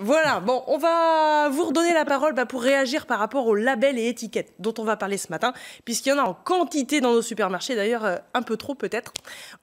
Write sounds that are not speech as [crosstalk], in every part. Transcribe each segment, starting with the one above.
Voilà, bon, on va vous redonner la parole bah, pour réagir par rapport aux labels et étiquettes dont on va parler ce matin, puisqu'il y en a en quantité dans nos supermarchés, d'ailleurs euh, un peu trop peut-être.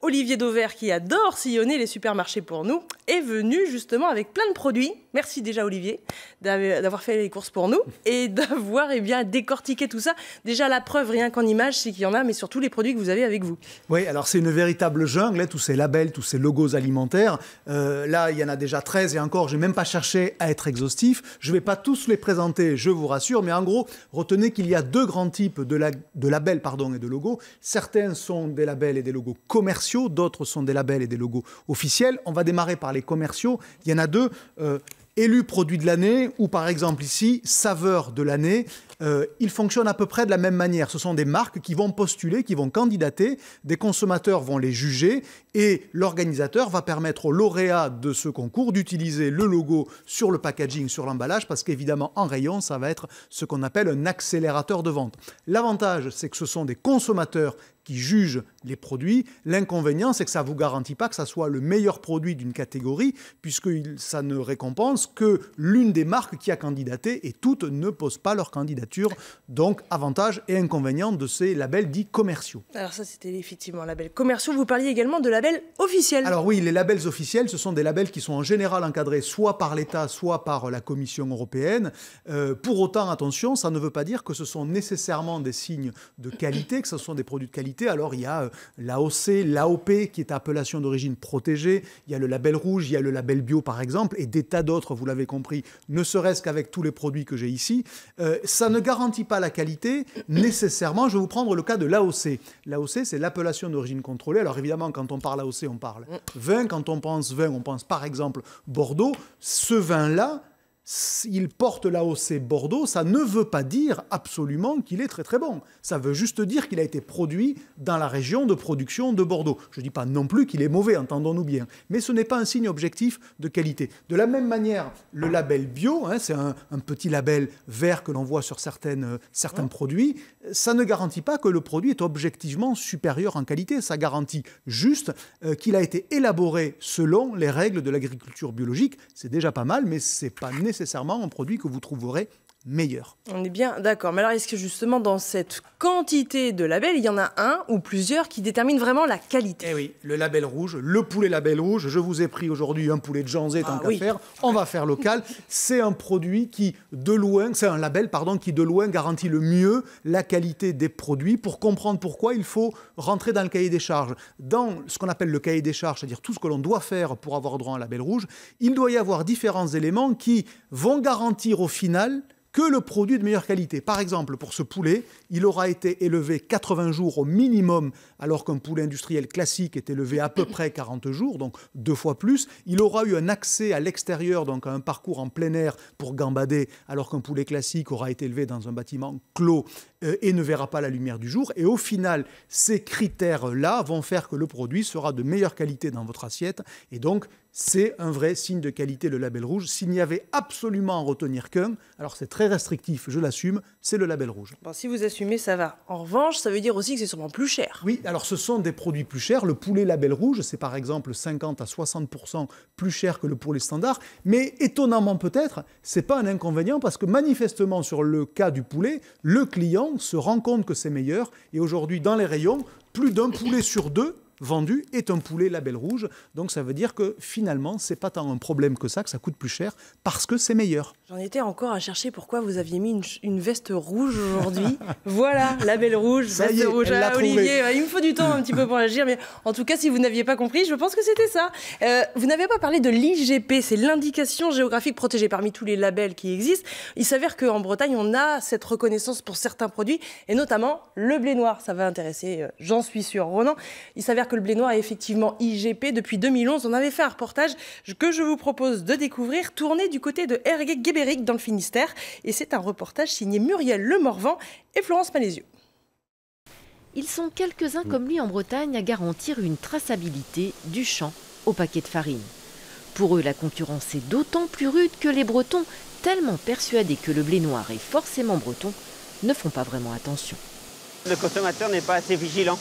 Olivier Dauvert, qui adore sillonner les supermarchés pour nous, est venu justement avec plein de produits. Merci déjà Olivier d'avoir fait les courses pour nous [laughs] et d'avoir eh bien décortiqué tout ça. Déjà la preuve, rien qu'en image, c'est qu'il y en a, mais surtout les produits que vous avez avec vous. Oui, alors c'est une véritable jungle, hein, tous ces labels, tous ces logos alimentaires. Euh, là, il y en a déjà 13 et encore, j'ai même pas cherché à être exhaustif. Je ne vais pas tous les présenter, je vous rassure, mais en gros, retenez qu'il y a deux grands types de, labels pardon, et de logos. Certains sont des labels et des logos commerciaux, d'autres sont des labels et des logos officiels. On va démarrer par les commerciaux. Il y en a deux. Euh, élu produit de l'année ou par exemple ici saveur de l'année, il euh, ils fonctionnent à peu près de la même manière. Ce sont des marques qui vont postuler, qui vont candidater, des consommateurs vont les juger et l'organisateur va permettre aux lauréats de ce concours d'utiliser le logo sur le packaging, sur l'emballage, parce qu'évidemment en rayon, ça va être ce qu'on appelle un accélérateur de vente. L'avantage, c'est que ce sont des consommateurs qui juge les produits. L'inconvénient, c'est que ça ne vous garantit pas que ça soit le meilleur produit d'une catégorie, puisque ça ne récompense que l'une des marques qui a candidaté, et toutes ne posent pas leur candidature. Donc, avantages et inconvénients de ces labels dits commerciaux. Alors ça, c'était effectivement label commerciaux. Vous parliez également de labels officiels. Alors oui, les labels officiels, ce sont des labels qui sont en général encadrés soit par l'État, soit par la Commission européenne. Euh, pour autant, attention, ça ne veut pas dire que ce sont nécessairement des signes de qualité, que ce sont des produits de qualité alors il y a euh, l'AOC, l'AOP qui est appellation d'origine protégée, il y a le label rouge, il y a le label bio par exemple, et des tas d'autres, vous l'avez compris, ne serait-ce qu'avec tous les produits que j'ai ici. Euh, ça ne garantit pas la qualité nécessairement. Je vais vous prendre le cas de l'AOC. L'AOC, c'est l'appellation d'origine contrôlée. Alors évidemment, quand on parle AOC, on parle vin. Quand on pense vin, on pense par exemple Bordeaux. Ce vin-là, s'il porte l'AOC Bordeaux, ça ne veut pas dire absolument qu'il est très très bon. Ça veut juste dire qu'il a été produit dans la région de production de Bordeaux. Je ne dis pas non plus qu'il est mauvais, entendons-nous bien. Mais ce n'est pas un signe objectif de qualité. De la même manière, le label bio, hein, c'est un, petit label vert que l'on voit sur certaines, euh, certains produits, ça ne garantit pas que le produit est objectivement supérieur en qualité. Ça garantit juste euh, qu'il a été élaboré selon les règles de l'agriculture biologique. C'est déjà pas mal, mais ce n'est pas nécessaire nécessairement un produit que vous trouverez meilleur. On est bien d'accord. Mais alors, est-ce que justement, dans cette quantité de labels, il y en a un ou plusieurs qui déterminent vraiment la qualité Eh oui, le label rouge, le poulet label rouge. Je vous ai pris aujourd'hui un poulet de Janzé, tant ah qu'à faire. On va faire local. c'est un produit qui, de loin, c'est un label, pardon, qui de loin garantit le mieux la qualité des produits. Pour comprendre pourquoi, il faut rentrer dans le cahier des charges. Dans ce qu'on appelle le cahier des charges, c'est-à-dire tout ce que l'on doit faire pour avoir droit à un label rouge, il doit y avoir différents éléments qui vont garantir au final que le produit de meilleure qualité. Par exemple, pour ce poulet, il aura été élevé 80 jours au minimum, alors qu'un poulet industriel classique est élevé à peu [coughs] près 40 jours, donc deux fois plus. Il aura eu un accès à l'extérieur, donc un parcours en plein air pour gambader, alors qu'un poulet classique aura été élevé dans un bâtiment clos euh, et ne verra pas la lumière du jour. Et au final, ces critères-là vont faire que le produit sera de meilleure qualité dans votre assiette et donc c'est un vrai signe de qualité le label rouge. S'il n'y avait absolument à en retenir qu'un, alors c'est très restrictif, je l'assume, c'est le label rouge. si vous assumez, ça va. En revanche, ça veut dire aussi que c'est sûrement plus cher. Oui, alors ce sont des produits plus chers. Le poulet label rouge, c'est par exemple 50 à 60% plus cher que le poulet standard. Mais étonnamment peut-être, c'est pas un inconvénient parce que manifestement sur le cas du poulet, le client se rend compte que c'est meilleur. Et aujourd'hui, dans les rayons, plus d'un poulet sur deux vendu est un poulet label rouge. Donc ça veut dire que finalement, c'est pas tant un problème que ça, que ça coûte plus cher, parce que c'est meilleur. J'en étais encore à chercher pourquoi vous aviez mis une, veste rouge aujourd'hui. [laughs] voilà, label rouge, ça est, ah, Olivier, il me faut du temps un petit peu pour agir, mais en tout cas, si vous n'aviez pas compris, je pense que c'était ça. Euh, vous n'avez pas parlé de l'IGP, c'est l'indication géographique protégée parmi tous les labels qui existent. Il s'avère qu'en Bretagne, on a cette reconnaissance pour certains produits, et notamment le blé noir. Ça va intéresser, euh, j'en suis sûr, Ronan. Il s'avère que le blé noir est effectivement IGP depuis 2011. On avait fait un reportage que je vous propose de découvrir, tourné du côté de ergué Guéberic dans le Finistère. Et c'est un reportage signé Muriel Lemorvan et Florence Malézieux. Ils sont quelques-uns comme lui en Bretagne à garantir une traçabilité du champ au paquet de farine. Pour eux, la concurrence est d'autant plus rude que les Bretons, tellement persuadés que le blé noir est forcément breton, ne font pas vraiment attention. Le consommateur n'est pas assez vigilant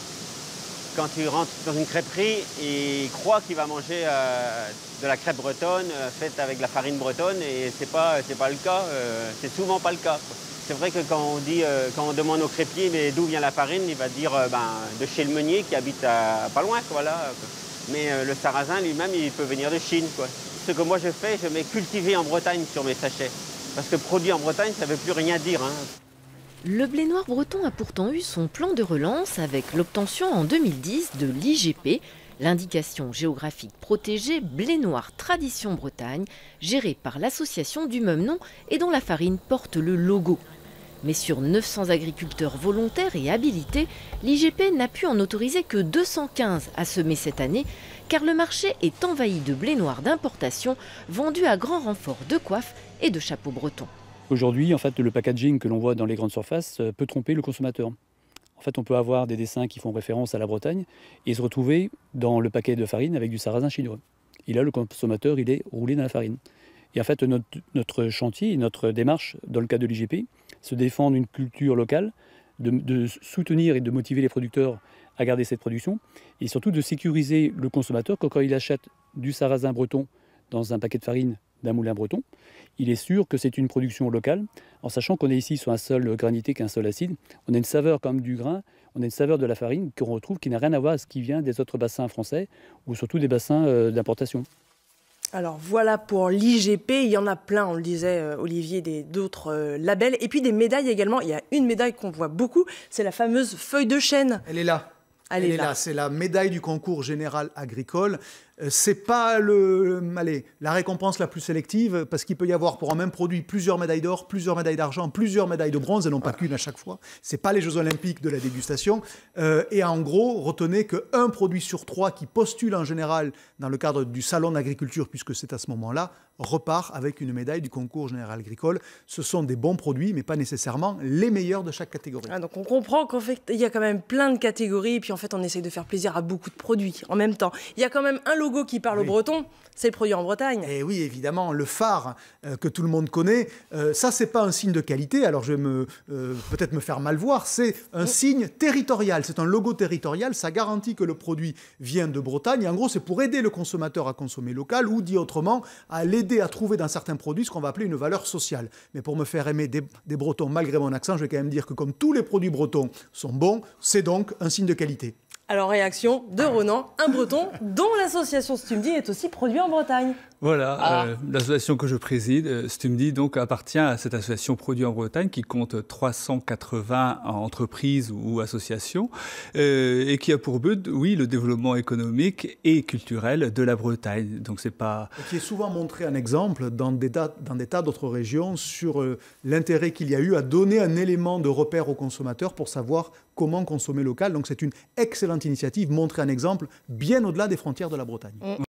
quand tu rentres dans une crêperie, il croit qu'il va manger euh, de la crêpe bretonne euh, faite avec la farine bretonne et c'est pas pas le cas, euh, c'est souvent pas le cas. C'est vrai que quand on dit quand on demande au crêpier mais d'où vient la farine, il va dire ben, de chez le meunier qui habite pas loin voilà. Mais le sarrasin lui-même, il peut venir de Chine quoi. Ce que moi je fais, je mets cultivé en Bretagne sur mes sachets parce que produit en Bretagne, ça veut plus rien dire hein. Le blé noir breton a pourtant eu son plan de relance avec l'obtention en 2010 de l'IGP, l'indication géographique protégée blé noir tradition Bretagne, gérée par l'association du même nom et dont la farine porte le logo. Mais sur 900 agriculteurs volontaires et habilités, l'IGP n'a pu en autoriser que 215 à semer cette année, car le marché est envahi de blé noir d'importation vendu à grand renfort de coiffes et de chapeaux bretons. Aujourd'hui, en fait, le packaging que l'on voit dans les grandes surfaces euh, peut tromper le consommateur. En fait, on peut avoir des dessins qui font référence à la Bretagne et se retrouver dans le paquet de farine avec du sarrasin chinois. Et là, le consommateur, il est roulé dans la farine. Et en fait, notre, chantier, notre démarche, dans le cas de l'IGP, se défendre une culture locale, de, soutenir et de motiver les producteurs à garder cette production, et surtout de sécuriser le consommateur quand il achète du sarrasin breton dans un paquet de farine d'un moulin breton. Il est sûr que c'est une production locale, en sachant qu'on est ici sur un sol granité qu'un sol acide. On a une saveur comme du grain, on a une saveur de la farine qu'on retrouve qui n'a rien à voir avec ce qui vient des autres bassins français ou surtout des bassins euh, d'importation. Alors voilà pour l'IGP, il y en a plein, on le disait euh, Olivier, des d'autres euh, labels et puis des médailles également. Il y a une médaille qu'on voit beaucoup, c'est la fameuse feuille de chêne. Elle est là. Elle, est, là. C'est la médaille du concours général agricole. Euh, c'est pas le, la récompense la plus sélective parce qu'il peut y avoir pour un même produit plusieurs médailles d'or, plusieurs médailles d'argent, plusieurs médailles de bronze et non pas qu'une à chaque fois. C'est pas les Jeux Olympiques de la dégustation. Euh, et en gros, retenez qu'un produit sur trois qui postule en général dans le cadre du salon d'agriculture, puisque c'est à ce moment-là, repart avec une médaille du concours général agricole. Ce sont des bons produits, mais pas nécessairement les meilleurs de chaque catégorie. Ah, donc on comprend qu'en fait, il y a quand même plein de catégories, et puis en fait, on essaye de faire plaisir à beaucoup de produits en même temps. Il y a quand même un logo qui parle au breton, c'est le produit en Bretagne. Et eh oui, évidemment, le phare euh, que tout le monde connaît, euh, ça, c'est pas un signe de qualité, alors je vais euh, peut-être me faire mal voir, c'est un mm. signe territorial, c'est un logo territorial, ça garantit que le produit vient de Bretagne, et en gros, c'est pour aider le consommateur à consommer local, ou dit autrement, à l'aider à trouver dans certains produits ce qu'on va appeler une valeur sociale. Mais pour me faire aimer des Bretons malgré mon accent, je vais quand même dire que comme tous les produits bretons sont bons, c'est donc un signe de qualité. Alors, réaction de Ronan, un breton dont l'association Stumdi est aussi produit en Bretagne. Voilà, ah. euh, l'association que je préside, euh, Stumdi, donc, appartient à cette association produit en Bretagne qui compte 380 entreprises ou associations euh, et qui a pour but, oui, le développement économique et culturel de la Bretagne. Donc, c'est pas. qui est souvent montré un exemple dans des, tas d'autres régions sur l'intérêt qu'il y a eu à donner un élément de repère aux consommateurs pour savoir Comment consommer local. Donc c'est une excellente initiative, montrer un exemple bien au-delà des frontières de la Bretagne. Mm.